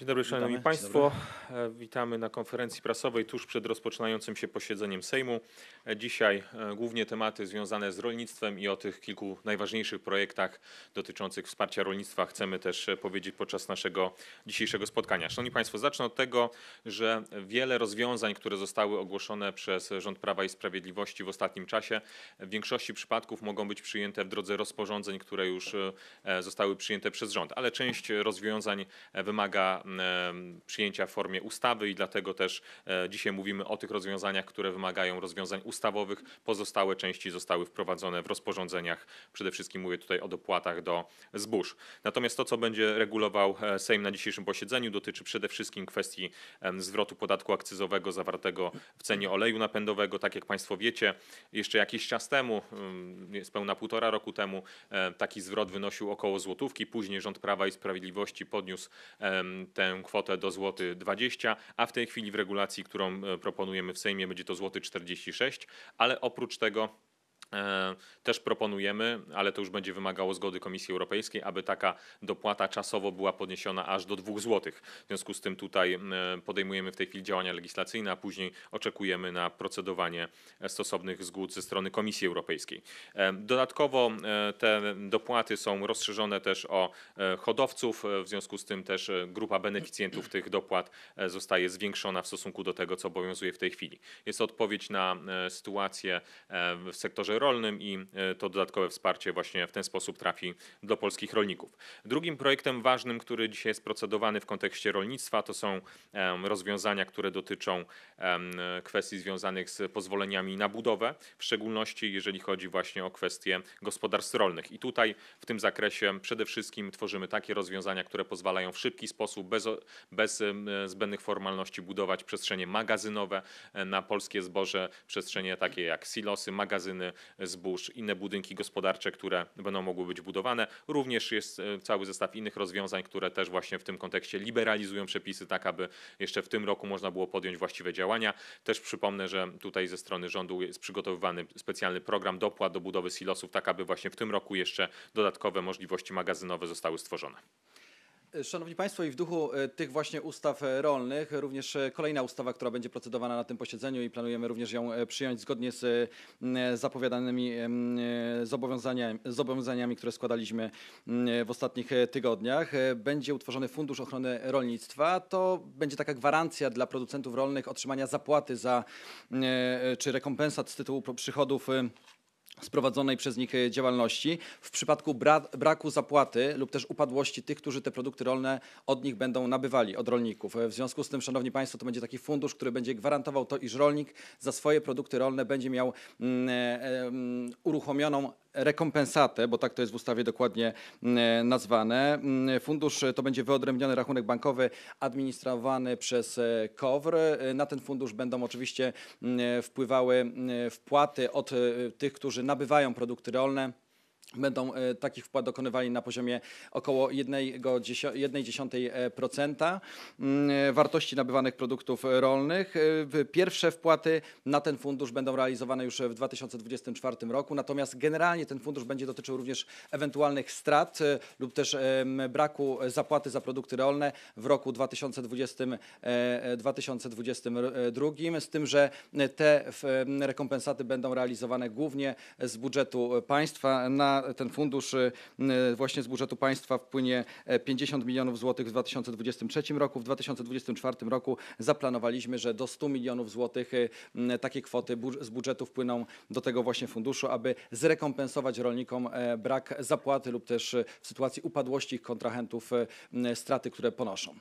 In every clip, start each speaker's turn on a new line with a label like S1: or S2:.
S1: Dzień dobry Szanowni Witamy. Państwo. Dobry. E, witamy na konferencji prasowej tuż przed rozpoczynającym się posiedzeniem Sejmu. E, dzisiaj e, głównie tematy związane z rolnictwem i o tych kilku najważniejszych projektach dotyczących wsparcia rolnictwa chcemy też powiedzieć podczas naszego dzisiejszego spotkania. Szanowni Państwo, zacznę od tego, że wiele rozwiązań, które zostały ogłoszone przez rząd Prawa i Sprawiedliwości w ostatnim czasie, w większości przypadków mogą być przyjęte w drodze rozporządzeń, które już zostały przyjęte przez rząd, ale część rozwiązań wymaga przyjęcia w formie ustawy i dlatego też e, dzisiaj mówimy o tych rozwiązaniach, które wymagają rozwiązań ustawowych. Pozostałe części zostały wprowadzone w rozporządzeniach. Przede wszystkim mówię tutaj o dopłatach do zbóż. Natomiast to, co będzie regulował e, Sejm na dzisiejszym posiedzeniu, dotyczy przede wszystkim kwestii zwrotu podatku akcyzowego zawartego w cenie oleju napędowego. Tak jak Państwo wiecie, jeszcze jakiś czas temu, pełna półtora roku temu, e, taki zwrot wynosił około złotówki. Później rząd Prawa i Sprawiedliwości podniósł ten tę kwotę do złoty 20, a w tej chwili w regulacji, którą e, proponujemy w Sejmie, będzie to złoty 46, ale oprócz tego E, też proponujemy, ale to już będzie wymagało zgody Komisji Europejskiej, aby taka dopłata czasowo była podniesiona aż do 2 zł. W związku z tym tutaj e, podejmujemy w tej chwili działania legislacyjne, a później oczekujemy na procedowanie stosownych zgód ze strony Komisji Europejskiej. E, dodatkowo te dopłaty są rozszerzone też o hodowców, w związku z tym też grupa beneficjentów tych dopłat zostaje zwiększona w stosunku do tego, co obowiązuje w tej chwili. Jest to odpowiedź na sytuację w sektorze rolnym i e, to dodatkowe wsparcie właśnie w ten sposób trafi do polskich rolników. Drugim projektem ważnym, który dzisiaj jest procedowany w kontekście rolnictwa, to są rozwiązania, które dotyczą kwestii związanych z pozwoleniami na budowę, w szczególności jeżeli chodzi właśnie o kwestie gospodarstw rolnych. I tutaj w tym zakresie przede wszystkim tworzymy takie rozwiązania, które pozwalają w szybki sposób, bez, bez zbędnych formalności budować przestrzenie magazynowe e, na polskie zboże, przestrzenie takie jak silosy, magazyny, zbóż, inne budynki gospodarcze, które będą mogły być budowane. Również jest e, cały zestaw innych rozwiązań, które też właśnie w tym kontekście liberalizują przepisy, tak aby jeszcze w tym roku można było podjąć właściwe działania. Też przypomnę, że tutaj ze strony rządu jest przygotowywany specjalny program dopłat do budowy silosów, tak aby właśnie w tym roku jeszcze dodatkowe możliwości magazynowe zostały stworzone.
S2: Szanowni Państwo, i w duchu e, tych właśnie ustaw e, rolnych, również e, kolejna ustawa, która będzie procedowana na tym posiedzeniu i planujemy również ją przyjąć zgodnie z zapowiadanymi zobowiązaniami, zobowiązaniami które składaliśmy w ostatnich tygodniach. Będzie utworzony Fundusz Ochrony Rolnictwa. To będzie taka gwarancja dla producentów rolnych otrzymania zapłaty za czy rekompensat z tytułu przychodów sprowadzonej przez nich e, działalności w przypadku bra braku zapłaty lub też upadłości tych, którzy te produkty rolne od nich będą nabywali, od rolników. E, w związku z tym, Szanowni Państwo, to będzie taki fundusz, który będzie gwarantował to, iż rolnik za swoje produkty rolne będzie miał mm, e, mm uruchomioną rekompensatę, bo tak to jest w ustawie dokładnie mm, e, nazwane. Mm, fundusz e, to będzie wyodrębniony rachunek bankowy administrowany przez e, KOWR. Na ten fundusz będą oczywiście mm, wpływały wpłaty od tych, którzy nabywają produkty rolne będą e, takich wpłat dokonywali na poziomie około 1,1% e, mm, e, wartości nabywanych produktów rolnych. Pierwsze wpłaty na ten fundusz będą realizowane już w 2024 roku, natomiast generalnie ten fundusz będzie dotyczył również ewentualnych strat lub też braku zapłaty za produkty rolne w roku 2020, 2022, z tym, że te rekompensaty będą realizowane głównie z budżetu państwa na ten fundusz y, y, właśnie z budżetu państwa wpłynie 50 e, milionów złotych w 2023 roku. W 2024 roku zaplanowaliśmy, że do 100 milionów złotych y, takie kwoty z budżetu wpłyną do tego właśnie funduszu, aby zrekompensować rolnikom e, brak zapłaty lub też w sytuacji upadłości ich kontrahentów straty, które ponoszą.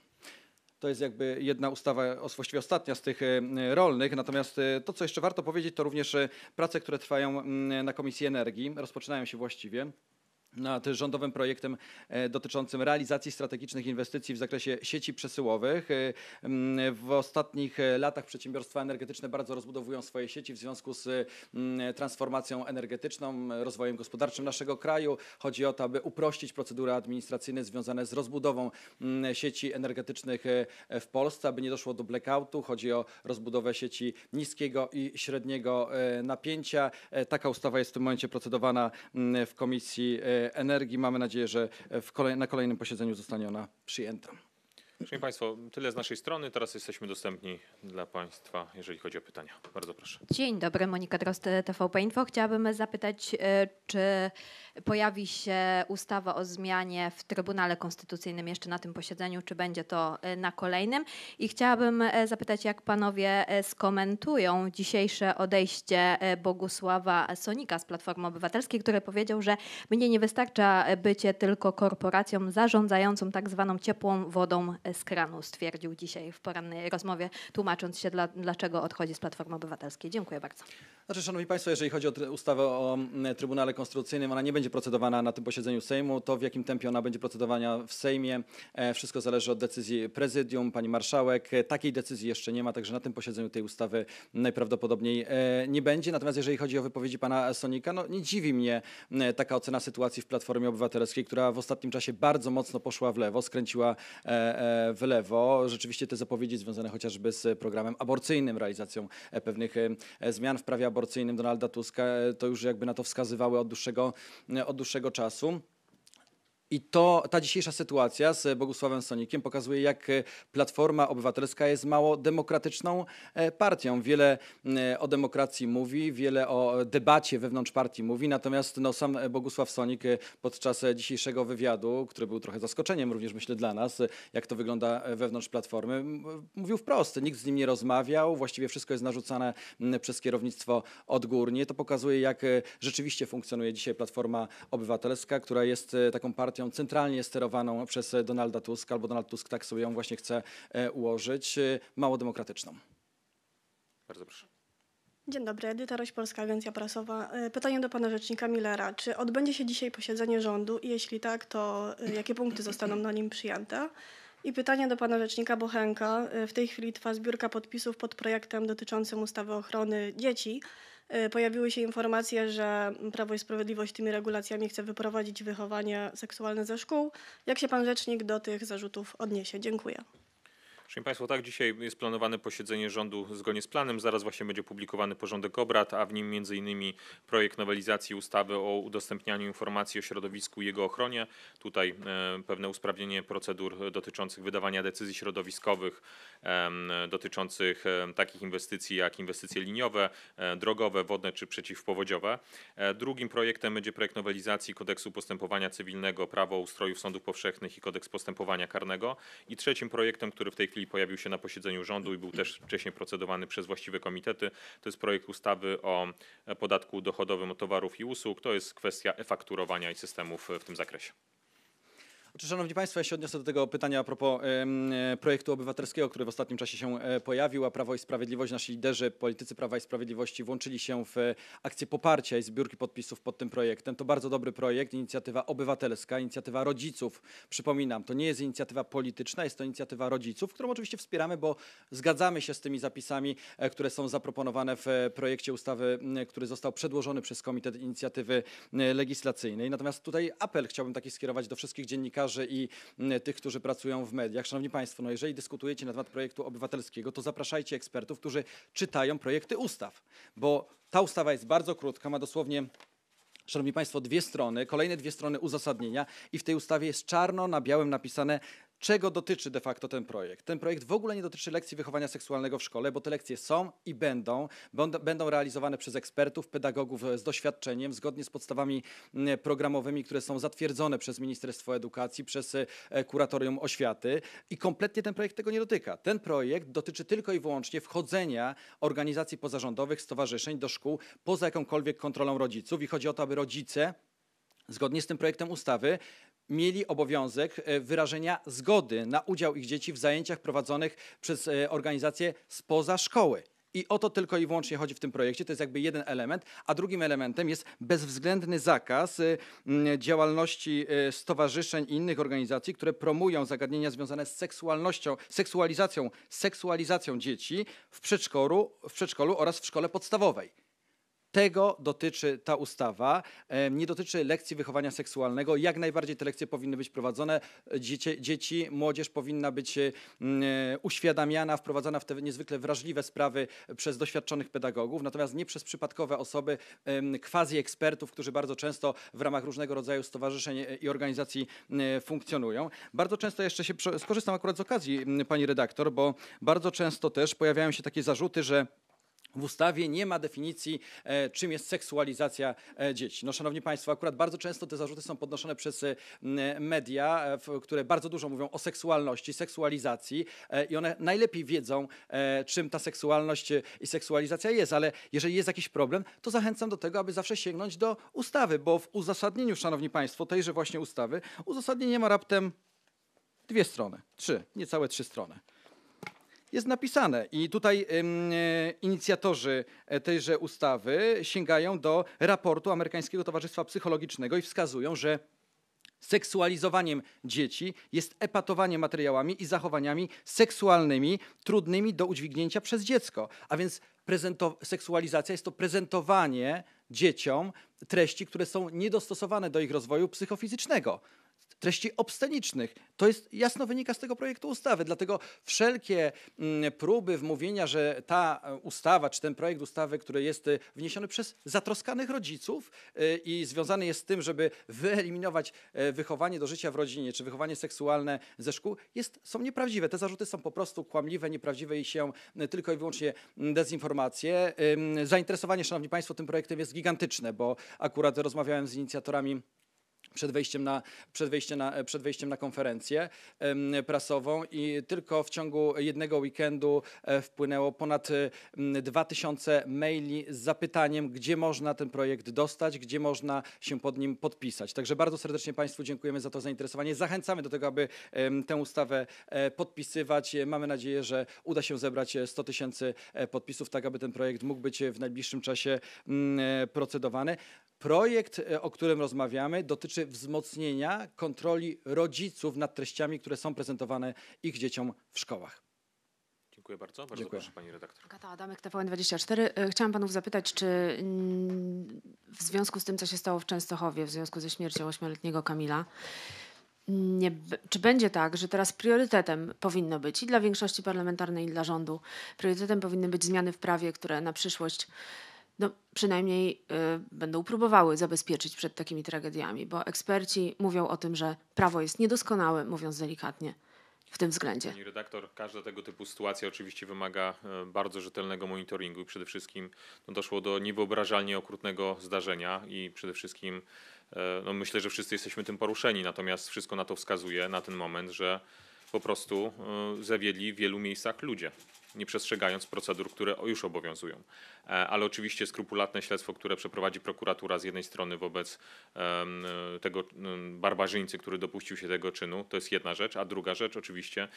S2: To jest jakby jedna ustawa, właściwie ostatnia z tych e, e, rolnych. Natomiast e, to, co jeszcze warto powiedzieć, to również prace, które trwają mm, na Komisji Energii, rozpoczynają się właściwie nad rządowym projektem e, dotyczącym realizacji strategicznych inwestycji w zakresie sieci przesyłowych. E, w ostatnich e, latach przedsiębiorstwa energetyczne bardzo rozbudowują swoje sieci w związku z transformacją energetyczną, rozwojem gospodarczym naszego kraju. Chodzi o to, aby uprościć procedury administracyjne związane z rozbudową sieci energetycznych w Polsce, aby nie doszło do blackoutu. Chodzi o rozbudowę sieci niskiego i średniego napięcia. Taka ustawa jest w tym momencie procedowana w Komisji energii. Mamy nadzieję, że kolej, na kolejnym posiedzeniu zostanie ona przyjęta.
S1: Szanowni Państwo, tyle z naszej strony. Teraz jesteśmy dostępni dla Państwa, jeżeli chodzi o pytania. Bardzo proszę.
S3: Dzień dobry, Monika Drost, TVP Info. Chciałabym zapytać, e, czy pojawi się ustawa o zmianie w Trybunale Konstytucyjnym jeszcze na tym posiedzeniu, czy będzie to e, na kolejnym? I chciałabym e, zapytać, jak Panowie skomentują dzisiejsze odejście Bogusława Sonika z Platformy Obywatelskiej, który powiedział, że mnie nie wystarcza bycie tylko korporacją zarządzającą tak zwaną ciepłą wodą z kranu, stwierdził dzisiaj w porannej rozmowie, tłumacząc się, dla, dlaczego odchodzi z Platformy Obywatelskiej. Dziękuję bardzo.
S2: Znaczy, szanowni Państwo, jeżeli chodzi o ustawę o mm, Trybunale Konstytucyjnym, ona nie będzie procedowana na tym posiedzeniu Sejmu. To, w jakim tempie ona będzie procedowana w Sejmie, e, wszystko zależy od decyzji prezydium, pani marszałek. E, takiej decyzji jeszcze nie ma, także na tym posiedzeniu tej ustawy najprawdopodobniej e, nie będzie. Natomiast jeżeli chodzi o wypowiedzi pana Sonika, no nie dziwi mnie taka ocena sytuacji w Platformie Obywatelskiej, która w ostatnim czasie bardzo mocno poszła w lewo, skręciła w lewo. Rzeczywiście te zapowiedzi związane chociażby z programem aborcyjnym, realizacją pewnych zmian w prawie aborcyjnym, aborcyjnym Donalda Tuska e, to już jakby na to wskazywały od dłuższego, e, od dłuższego czasu. I to, ta dzisiejsza sytuacja z Bogusławem Sonikiem pokazuje, jak e, Platforma Obywatelska jest mało demokratyczną e, partią. Wiele e, o demokracji mówi, wiele o debacie wewnątrz partii mówi, natomiast no, sam Bogusław Sonik podczas dzisiejszego wywiadu, który był trochę zaskoczeniem również myślę dla nas, jak to wygląda wewnątrz Platformy, mówił wprost, nikt z nim nie rozmawiał, właściwie wszystko jest narzucane przez kierownictwo odgórnie. To pokazuje, jak rzeczywiście funkcjonuje dzisiaj Platforma Obywatelska, która jest taką partią, partią centralnie sterowaną przez Donalda Tuska, albo Donald Tusk tak sobie ją właśnie chce e, ułożyć, e, mało demokratyczną. Bardzo proszę.
S3: Dzień dobry, Edyta Roś, Polska Agencja Prasowa. E, pytanie do pana rzecznika Millera. Czy odbędzie się dzisiaj posiedzenie rządu i jeśli tak, to jakie punkty zostaną na nim przyjęte? I pytanie do pana rzecznika Bochenka. W tej chwili trwa zbiórka podpisów pod projektem dotyczącym ustawy ochrony dzieci. E, pojawiły się informacje, że Prawo i Sprawiedliwość tymi regulacjami chce wyprowadzić wychowanie seksualne ze szkół. Jak się pan rzecznik do tych zarzutów odniesie? Dziękuję.
S1: Szanowni Państwo, tak, dzisiaj jest planowane posiedzenie rządu zgodnie z planem. Zaraz właśnie będzie publikowany porządek obrad, a w nim m.in. projekt nowelizacji ustawy o udostępnianiu informacji o środowisku i jego ochronie. Tutaj e, pewne usprawnienie procedur dotyczących wydawania decyzji środowiskowych, e, dotyczących e, takich inwestycji jak inwestycje liniowe, e, drogowe, wodne czy przeciwpowodziowe. E, drugim projektem będzie projekt nowelizacji kodeksu postępowania cywilnego, prawo ustrojów sądów powszechnych i kodeks postępowania karnego. I trzecim projektem, który w tej chwili Myśli pojawił się na posiedzeniu rządu i był też wcześniej procedowany przez właściwe komitety. To jest projekt ustawy o podatku dochodowym od towarów i usług. To jest kwestia e-fakturowania i systemów w tym zakresie
S2: szanowni Państwo, ja się odniosę do tego pytania a propos e, projektu obywatelskiego, który w ostatnim czasie się e, pojawił, a Prawo i Sprawiedliwość, nasi liderzy, politycy Prawa i Sprawiedliwości włączyli się w e, akcję poparcia i zbiórki podpisów pod tym projektem. To bardzo dobry projekt, inicjatywa obywatelska, inicjatywa rodziców. Przypominam, to nie jest inicjatywa polityczna, jest to inicjatywa rodziców, którą oczywiście wspieramy, bo zgadzamy się z tymi zapisami, które są zaproponowane w projekcie ustawy, który został przedłożony przez Komitet Inicjatywy Legislacyjnej. Natomiast tutaj apel chciałbym taki skierować do wszystkich dziennikarzy, dziennikarzy i mm, tych, którzy pracują w mediach. Szanowni Państwo, no jeżeli dyskutujecie na temat projektu obywatelskiego, to zapraszajcie ekspertów, którzy czytają projekty ustaw, bo ta ustawa jest bardzo krótka, ma dosłownie Szanowni Państwo, dwie strony, kolejne dwie strony uzasadnienia i w tej ustawie jest czarno na białym napisane, Czego dotyczy de facto ten projekt? Ten projekt w ogóle nie dotyczy lekcji wychowania seksualnego w szkole, bo te lekcje są i będą. Będą realizowane przez ekspertów, pedagogów z doświadczeniem, zgodnie z podstawami programowymi, które są zatwierdzone przez Ministerstwo Edukacji, przez e, Kuratorium Oświaty i kompletnie ten projekt tego nie dotyka. Ten projekt dotyczy tylko i wyłącznie wchodzenia organizacji pozarządowych, stowarzyszeń do szkół poza jakąkolwiek kontrolą rodziców i chodzi o to, aby rodzice zgodnie z tym projektem ustawy mieli obowiązek e, wyrażenia zgody na udział ich dzieci w zajęciach prowadzonych przez e, organizacje spoza szkoły. I o to tylko i wyłącznie chodzi w tym projekcie. To jest jakby jeden element, a drugim elementem jest bezwzględny zakaz e, działalności stowarzyszeń i innych organizacji, które promują zagadnienia związane z seksualnością, seksualizacją, seksualizacją dzieci w przedszkolu, w przedszkolu oraz w szkole podstawowej. Tego dotyczy ta ustawa. Nie dotyczy lekcji wychowania seksualnego. Jak najbardziej te lekcje powinny być prowadzone. Dzieci, dzieci młodzież powinna być uświadamiana, wprowadzana w te niezwykle wrażliwe sprawy przez doświadczonych pedagogów, natomiast nie przez przypadkowe osoby, quasi ekspertów, którzy bardzo często w ramach różnego rodzaju stowarzyszeń e, i organizacji e, funkcjonują. Bardzo często jeszcze się skorzystam akurat z okazji, pani redaktor, bo bardzo często też pojawiają się takie zarzuty, że w ustawie nie ma definicji, e, czym jest seksualizacja e, dzieci. No, szanowni Państwo, akurat bardzo często te zarzuty są podnoszone przez e, media, e, w, które bardzo dużo mówią o seksualności, seksualizacji e, i one najlepiej wiedzą, e, czym ta seksualność i seksualizacja jest, ale jeżeli jest jakiś problem, to zachęcam do tego, aby zawsze sięgnąć do ustawy, bo w uzasadnieniu, Szanowni Państwo, tejże właśnie ustawy, uzasadnienie ma raptem dwie strony, trzy, niecałe trzy strony jest napisane. I tutaj inicjatorzy e, tejże ustawy sięgają do raportu Amerykańskiego Towarzystwa Psychologicznego i wskazują, że seksualizowaniem dzieci jest epatowanie materiałami i zachowaniami seksualnymi trudnymi do udźwignięcia przez dziecko. A więc seksualizacja jest to prezentowanie dzieciom treści, które są niedostosowane do ich rozwoju psychofizycznego treści obscenicznych. To jest jasno wynika z tego projektu ustawy, dlatego wszelkie mm, próby wmówienia, że ta e, ustawa, czy ten projekt ustawy, który jest e, wniesiony przez zatroskanych rodziców e, i związany jest z tym, żeby wyeliminować wychowanie do życia w rodzinie, czy wychowanie seksualne ze szkół, jest, są nieprawdziwe. Te zarzuty są po prostu kłamliwe, nieprawdziwe i się tylko i wyłącznie mm, dezinformacje. Zainteresowanie, Szanowni Państwo, tym projektem jest gigantyczne, bo akurat rozmawiałem z inicjatorami przed wejściem na, przed wejściem na, przed wejściem na konferencję prasową i tylko w ciągu jednego weekendu e, wpłynęło ponad 2000 maili z zapytaniem, gdzie można ten projekt dostać, gdzie można się pod nim podpisać. Także bardzo serdecznie Państwu dziękujemy za to zainteresowanie. Zachęcamy do tego, aby tę ustawę e, podpisywać. Mamy nadzieję, że uda się zebrać 100 tysięcy e, podpisów, tak aby ten projekt mógł być w najbliższym czasie mm, procedowany. Projekt, e, o którym rozmawiamy, dotyczy wzmocnienia kontroli rodziców nad treściami, które są prezentowane ich dzieciom w szkołach.
S1: Dziękuję bardzo. Bardzo Dziękuję. proszę Pani redaktor.
S3: Agata Adamek, TVN24. E, chciałam Panów zapytać, czy mm, w związku z tym, co się stało w Częstochowie, w związku ze śmiercią ośmioletniego Kamila, nie, czy będzie tak, że teraz priorytetem powinno być i dla większości parlamentarnej, i dla rządu, priorytetem powinny być zmiany w prawie, które na przyszłość no, przynajmniej y, będą próbowały zabezpieczyć przed takimi tragediami, bo eksperci mówią o tym, że prawo jest niedoskonałe, mówiąc delikatnie. W tym względzie. Pani
S1: redaktor, każda tego typu sytuacja oczywiście wymaga e, bardzo rzetelnego monitoringu i przede wszystkim no, doszło do niewyobrażalnie okrutnego zdarzenia i przede wszystkim e, no, myślę, że wszyscy jesteśmy tym poruszeni, natomiast wszystko na to wskazuje na ten moment, że po prostu e, zawiedli w wielu miejscach ludzie nie przestrzegając procedur, które już obowiązują. E, ale oczywiście skrupulatne śledztwo, które przeprowadzi prokuratura z jednej strony wobec e, tego barbarzyńcy, który dopuścił się tego czynu, to jest jedna rzecz, a druga rzecz oczywiście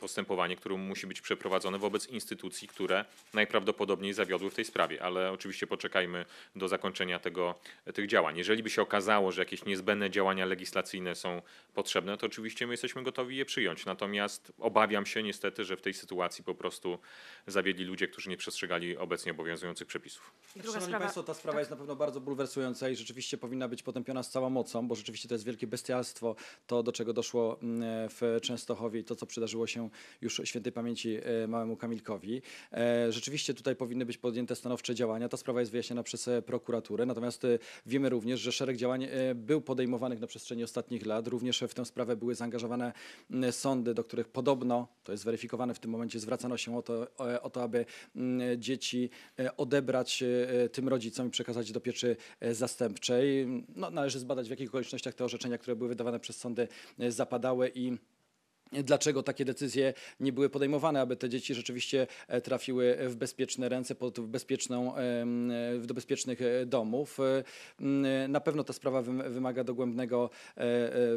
S1: postępowanie, które musi być przeprowadzone wobec instytucji, które najprawdopodobniej zawiodły w tej sprawie, ale oczywiście poczekajmy do zakończenia tego, e, tych działań. Jeżeli by się okazało, że jakieś niezbędne działania legislacyjne są potrzebne, to oczywiście my jesteśmy gotowi je przyjąć. Natomiast obawiam się niestety, że w tej sytuacji po prostu prostu zawiedli ludzie, którzy nie przestrzegali obecnie obowiązujących przepisów.
S4: Znaczy,
S2: druga Szanowni sprawa. Państwo, ta sprawa tak. jest na pewno bardzo bulwersująca i rzeczywiście powinna być potępiona z całą mocą, bo rzeczywiście to jest wielkie bestialstwo, to do czego doszło mm, w Częstochowie i to, co przydarzyło się już świętej pamięci e, małemu Kamilkowi. E, rzeczywiście tutaj powinny być podjęte stanowcze działania. Ta sprawa jest wyjaśniana przez e, prokuraturę, natomiast wiemy również, że szereg działań był podejmowanych na przestrzeni ostatnich lat. Również w tę sprawę były zaangażowane mm, sądy, do których podobno, to jest weryfikowane w tym momencie, zwracano się o to, e, o to aby mm, dzieci e, odebrać e, tym rodzicom i przekazać do pieczy zastępczej. No, należy zbadać, w jakich okolicznościach te orzeczenia, które były wydawane przez sądy, zapadały i dlaczego takie decyzje nie były podejmowane, aby te dzieci rzeczywiście e, trafiły w bezpieczne ręce, pod bezpieczną, e, do bezpiecznych e, domów. Mm, na pewno ta sprawa wymaga dogłębnego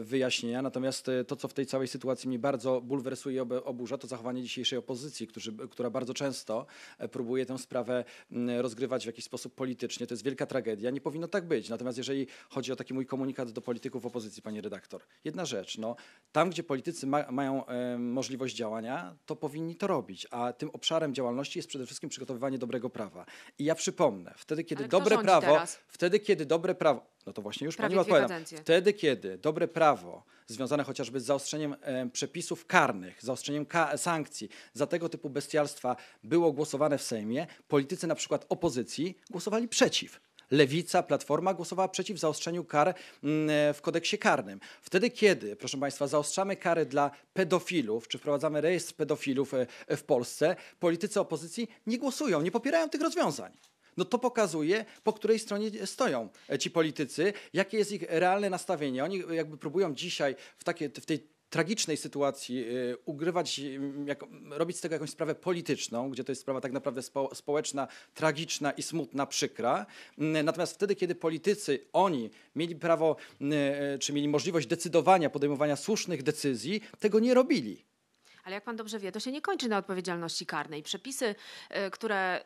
S2: wyjaśnienia, natomiast to, co w tej całej sytuacji mnie bardzo bulwersuje i oburza, to zachowanie dzisiejszej opozycji, którzy, która bardzo często próbuje tę sprawę mm, rozgrywać w jakiś sposób politycznie. To jest wielka tragedia, nie powinno tak być. Natomiast jeżeli chodzi o taki mój komunikat do polityków opozycji, pani redaktor, jedna rzecz, no, tam gdzie politycy ma, mają e, możliwość działania, to powinni to robić. A tym obszarem działalności jest przede wszystkim przygotowywanie dobrego prawa. I ja przypomnę, wtedy kiedy Ale dobre prawo, teraz? wtedy kiedy dobre prawo, no to właśnie już pani odpowiadam. Wtedy kiedy dobre prawo związane chociażby z zaostrzeniem e, przepisów karnych, zaostrzeniem ka sankcji za tego typu bestialstwa było głosowane w Sejmie, politycy na przykład opozycji głosowali przeciw. Lewica, Platforma głosowała przeciw zaostrzeniu kar mm, e, w kodeksie karnym. Wtedy, kiedy, proszę Państwa, zaostrzamy kary dla pedofilów, czy wprowadzamy rejestr pedofilów e, w Polsce, politycy opozycji nie głosują, nie popierają tych rozwiązań no to pokazuje, po której stronie stoją e, ci politycy, jakie jest ich realne nastawienie. Oni jakby próbują dzisiaj w, takie, w tej tragicznej sytuacji y, ugrywać, y, jak, robić z tego jakąś sprawę polityczną, gdzie to jest sprawa tak naprawdę spo, społeczna, tragiczna i smutna, przykra. Natomiast wtedy, kiedy politycy, oni mieli prawo, y, czy mieli możliwość decydowania, podejmowania słusznych decyzji, tego nie robili.
S3: Ale jak pan dobrze wie, to się nie kończy na odpowiedzialności karnej. Przepisy, które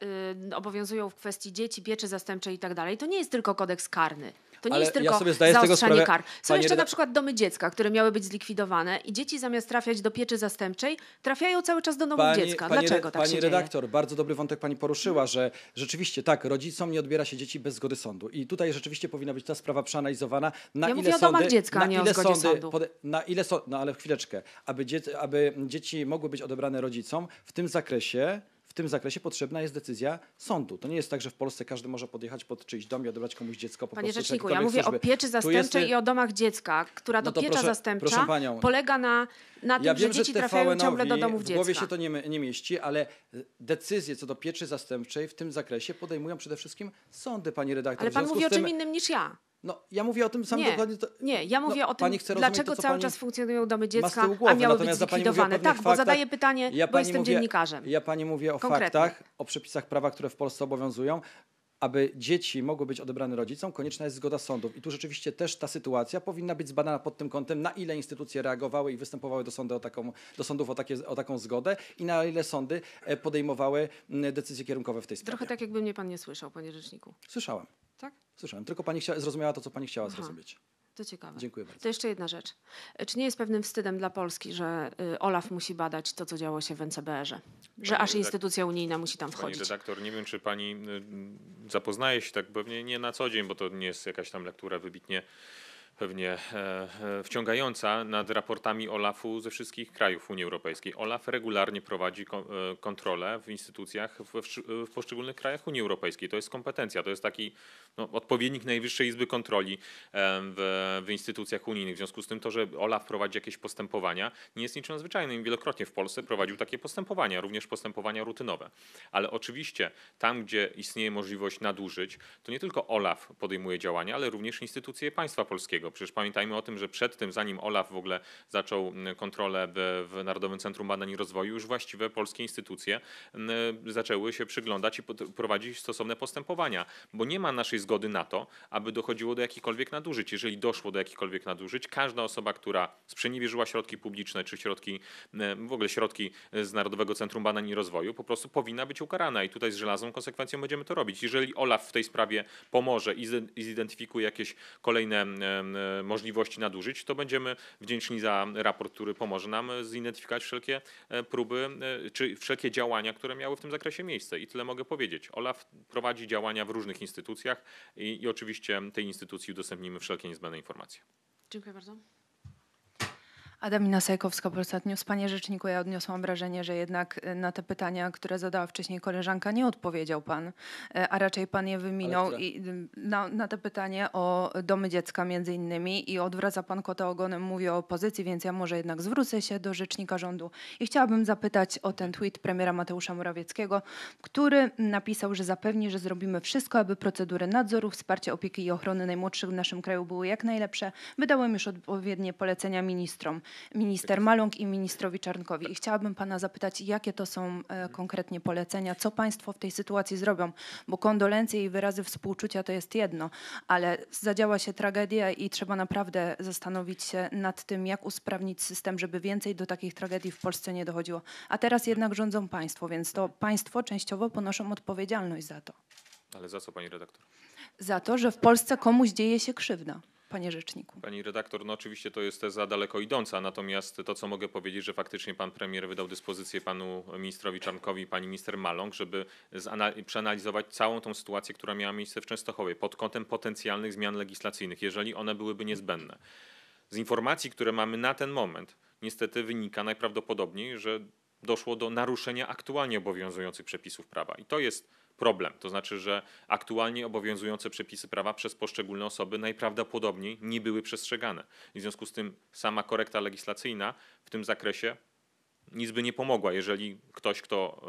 S3: obowiązują w kwestii dzieci, pieczy zastępczej i tak dalej, to nie jest tylko kodeks karny. To nie Ale jest tylko ja zaostrzanie sprawę, kar. Są jeszcze na przykład domy dziecka, które miały być zlikwidowane i dzieci zamiast trafiać do pieczy zastępczej, trafiają cały czas do domu pani, dziecka. Pani, Dlaczego tak pani się Pani redaktor,
S2: dzieje? bardzo dobry wątek pani poruszyła, że rzeczywiście tak, rodzicom nie odbiera się dzieci bez zgody sądu. I tutaj rzeczywiście powinna być ta sprawa przeanalizowana. Na ja ile mówię sądy, o dziecka, nie ile o sądy, sądu. Pod, na ile so, no ale chwileczkę, aby, dzie, aby dzieci mogły być odebrane rodzicom, w tym zakresie w tym zakresie potrzebna jest decyzja sądu. To nie jest tak, że w Polsce każdy może podjechać pod czyjś dom i odebrać komuś dziecko. Po Panie rzeczniku, ja mówię o pieczy zastępczej jest... Y, i
S3: o domach dziecka, która no to, piecza proszę, zastępcza proszę panią, polega na, na tym, ja wiem, że dzieci trafiają ciągle do domów dziecka. W głowie się to
S2: nie, nie mieści, ale y, decyzje co do pieczy zastępczej w tym zakresie podejmują przede wszystkim sądy, pani redaktor. Ale pan mówi o czym
S3: innym niż ja.
S2: No, ja mówię o tym samym nie, dokładnie. To,
S3: nie, ja no, mówię no, o tym, dlaczego to, cały czas funkcjonują domy dziecka, głowy, a miały być zlikwidowane. Tak, faktach. bo zadaję pytanie, ja bo jestem mówię, dziennikarzem.
S2: Ja pani mówię o Konkretnie. faktach, o przepisach prawa, które w Polsce obowiązują. Aby dzieci mogły być odebrane rodzicom, konieczna jest zgoda sądów. I tu rzeczywiście też ta sytuacja powinna być zbadana pod tym kątem, na ile instytucje reagowały i występowały do, sądu o taką, do sądów o, takie, o taką zgodę i na ile sądy e, podejmowały decyzje kierunkowe w tej sprawie.
S3: Trochę tak, jakby mnie pan nie słyszał, panie rzeczniku. Słyszałem tak?
S2: Słyszałem, tylko pani chciała zrozumiała to, co pani chciała Aha. zrozumieć.
S3: To ciekawe. Dziękuję bardzo. To jeszcze jedna rzecz. Czy nie jest pewnym wstydem dla Polski, że y, Olaf musi badać to, co działo się w NCBR-ze? Że aż instytucja unijna musi tam wchodzić? Pani
S1: redaktor, nie wiem, czy pani y, zapoznaje się tak pewnie nie na co dzień, bo to nie jest jakaś tam lektura wybitnie pewnie e, e, wciągająca nad raportami OLAF-u ze wszystkich krajów Unii Europejskiej. OLAF regularnie prowadzi e, kontrolę w instytucjach w, poszczególnych krajach Unii Europejskiej. To jest kompetencja, to jest taki no, odpowiednik Najwyższej Izby Kontroli w, w, instytucjach unijnych. W związku z tym to, że OLAF prowadzi jakieś postępowania nie jest niczym nadzwyczajnym. Wielokrotnie w Polsce prowadził takie postępowania, również postępowania rutynowe. Ale oczywiście tam, gdzie istnieje możliwość nadużyć, to nie tylko OLAF podejmuje działania, ale również instytucje państwa polskiego przecież pamiętajmy o tym, że przed tym, zanim Olaf w ogóle zaczął kontrolę w Narodowym Centrum Badań i Rozwoju, już właściwe polskie instytucje zaczęły się przyglądać i prowadzić stosowne postępowania, bo nie ma naszej zgody na to, aby dochodziło do jakichkolwiek nadużyć. Jeżeli doszło do jakichkolwiek nadużyć, każda osoba, która sprzeniewierzyła środki publiczne czy środki, w ogóle środki z Narodowego Centrum Badań i Rozwoju, po prostu powinna być ukarana i tutaj z żelazną konsekwencją będziemy to robić. Jeżeli Olaf w tej sprawie pomoże i zidentyfikuje jakieś kolejne E, możliwości nadużyć, to będziemy wdzięczni za raport, który pomoże nam zidentyfikować wszelkie e, próby e, czy wszelkie działania, które miały w tym zakresie miejsce. I tyle mogę powiedzieć. OLAF prowadzi działania w różnych instytucjach i, i oczywiście tej instytucji udostępnimy wszelkie niezbędne informacje.
S3: Dziękuję bardzo.
S4: Adamina Sajkowska, Polsat News. Panie Rzeczniku, ja odniosłam wrażenie, że jednak e, na te pytania, które zadała wcześniej koleżanka, nie odpowiedział Pan, e, a raczej Pan je wyminął. I na, na te pytanie o domy dziecka między innymi i odwraca Pan kota ogonem, mówi o opozycji, więc ja może jednak zwrócę się do Rzecznika Rządu i chciałabym zapytać o ten tweet premiera Mateusza Morawieckiego, który napisał, że zapewni, że zrobimy wszystko, aby procedury nadzoru, wsparcia opieki i ochrony najmłodszych w naszym kraju były jak najlepsze. Wydałem już odpowiednie polecenia ministrom minister Maląg i ministrowi Czarnkowi. I chciałabym pana zapytać, jakie to są e, konkretnie polecenia, co państwo w tej sytuacji zrobią, bo kondolencje i wyrazy współczucia to jest jedno, ale zadziała się tragedia i trzeba naprawdę zastanowić się nad tym, jak usprawnić system, żeby więcej do takich tragedii w Polsce nie dochodziło. A teraz jednak rządzą państwo, więc to państwo częściowo ponoszą odpowiedzialność za to.
S1: Ale za co pani redaktor?
S4: Za to, że w Polsce komuś dzieje się krzywda panie rzeczniku.
S1: Pani redaktor, no oczywiście to jest teza daleko idąca, natomiast to, co mogę powiedzieć, że faktycznie pan premier wydał dyspozycję panu ministrowi Czarnkowi i pani minister Maląg, żeby przeanalizować całą tą sytuację, która miała miejsce w Częstochowie pod kątem potencjalnych zmian legislacyjnych, jeżeli one byłyby niezbędne. Z informacji, które mamy na ten moment, niestety wynika najprawdopodobniej, że doszło do naruszenia aktualnie obowiązujących przepisów prawa. I to jest problem. To znaczy, że aktualnie obowiązujące przepisy prawa przez poszczególne osoby najprawdopodobniej nie były przestrzegane. I w związku z tym sama korekta legislacyjna w tym zakresie nic by nie pomogła, jeżeli ktoś, kto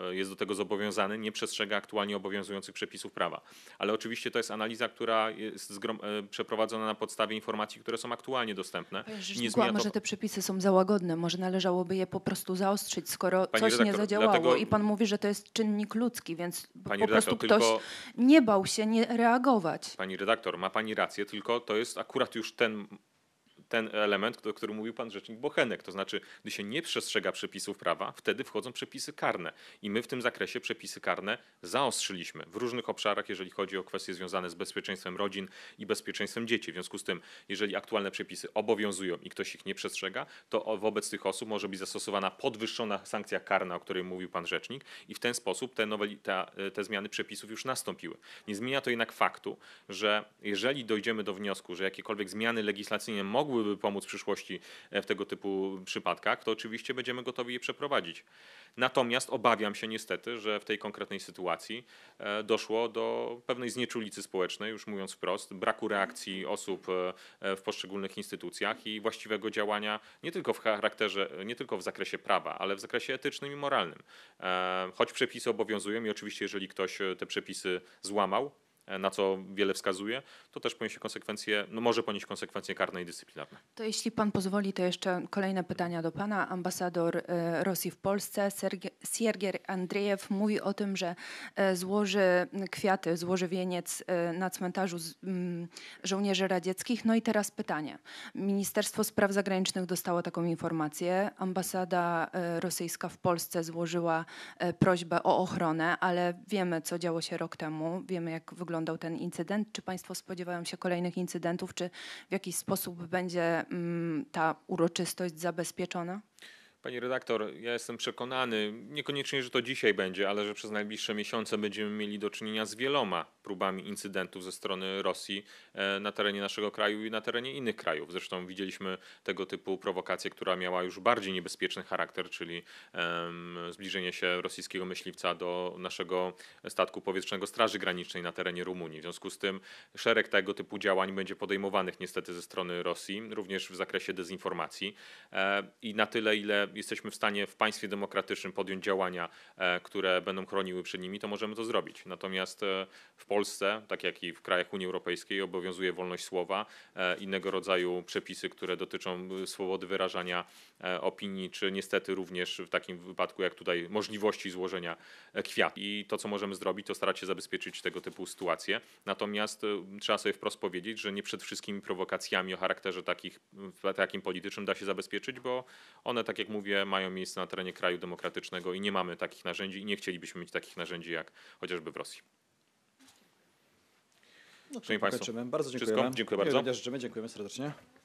S1: e, e, jest do tego zobowiązany, nie przestrzega aktualnie obowiązujących przepisów prawa. Ale oczywiście to jest analiza, która jest e, przeprowadzona na podstawie informacji, które są aktualnie dostępne. Nie zmienia Może to... te
S4: przepisy są załagodne, może należałoby je po prostu zaostrzyć, skoro Pani coś redaktor, nie zadziałało. Dlatego... I pan mówi, że to jest czynnik ludzki, więc Pani po redaktor, prostu ktoś tylko... nie bał się nie reagować.
S1: Pani redaktor, ma pani rację, tylko to jest akurat już ten ten element, o którym mówił pan rzecznik Bochenek. To znaczy, gdy się nie przestrzega przepisów prawa, wtedy wchodzą przepisy karne. I my w tym zakresie przepisy karne zaostrzyliśmy w różnych obszarach, jeżeli chodzi o kwestie związane z bezpieczeństwem rodzin i bezpieczeństwem dzieci. W związku z tym, jeżeli aktualne przepisy obowiązują i ktoś ich nie przestrzega, to wobec tych osób może być zastosowana podwyższona sankcja karna, o której mówił pan rzecznik, i w ten sposób te, noweli, te, te zmiany przepisów już nastąpiły. Nie zmienia to jednak faktu, że jeżeli dojdziemy do wniosku, że jakiekolwiek zmiany legislacyjne mogły mogłyby pomóc w przyszłości e, w tego typu przypadkach, to oczywiście będziemy gotowi je przeprowadzić. Natomiast obawiam się niestety, że w tej konkretnej sytuacji e, doszło do pewnej znieczulicy społecznej, już mówiąc wprost, braku reakcji osób e, w poszczególnych instytucjach i właściwego działania nie tylko w charakterze, nie tylko w zakresie prawa, ale w zakresie etycznym i moralnym. Choć przepisy obowiązują i oczywiście jeżeli ktoś te przepisy złamał, E, na co wiele wskazuje, to też poniesie konsekwencje, no może ponieść konsekwencje karne i dyscyplinarne.
S4: To jeśli pan pozwoli, to jeszcze kolejne pytania do pana. Ambasador e, Rosji w Polsce, Siergier Andrzejew, mówi o tym, że e, złoży kwiaty, złoży wieniec na cmentarzu żołnierzy radzieckich. No i teraz pytanie. Ministerstwo Spraw Zagranicznych dostało taką informację. Ambasada rosyjska w Polsce złożyła prośbę o ochronę, ale wiemy, co działo się rok temu, wiemy, jak wygląda wyglądał ten incydent? Czy Państwo spodziewają się kolejnych incydentów? Czy w jakiś sposób będzie mm, ta uroczystość zabezpieczona?
S1: Pani redaktor, ja jestem przekonany, niekoniecznie, że to dzisiaj będzie, ale że przez najbliższe miesiące będziemy mieli do czynienia z wieloma próbami incydentów ze strony Rosji e, na terenie naszego kraju i na terenie innych krajów. Zresztą widzieliśmy tego typu prowokację, która miała już bardziej niebezpieczny charakter, czyli zbliżenie się rosyjskiego myśliwca do naszego statku powietrznego Straży Granicznej na terenie Rumunii. W związku z tym szereg tego typu działań będzie podejmowanych niestety ze strony Rosji, również w zakresie dezinformacji e, i na tyle, ile jesteśmy w stanie w państwie demokratycznym podjąć działania, e, które będą chroniły przed nimi, to możemy to zrobić. Natomiast e, w Polsce, tak jak i w krajach Unii Europejskiej, obowiązuje wolność słowa, e, innego rodzaju przepisy, które dotyczą swobody wyrażania opinii, czy niestety również w takim wypadku jak tutaj możliwości złożenia kwiat. I to, co możemy zrobić, to starać się zabezpieczyć tego typu sytuacje. Natomiast trzeba sobie wprost powiedzieć, że nie przed wszystkimi prowokacjami o charakterze takich, takim politycznym da się zabezpieczyć, bo one, tak jak mówię, mówię, mają miejsce na terenie kraju demokratycznego i nie mamy takich narzędzi i nie chcielibyśmy mieć takich narzędzi jak chociażby w Rosji.
S2: No, Szanowni Państwo, bardzo dziękujemy. Wszystko? Dziękuję bardzo. Dziękujemy serdecznie.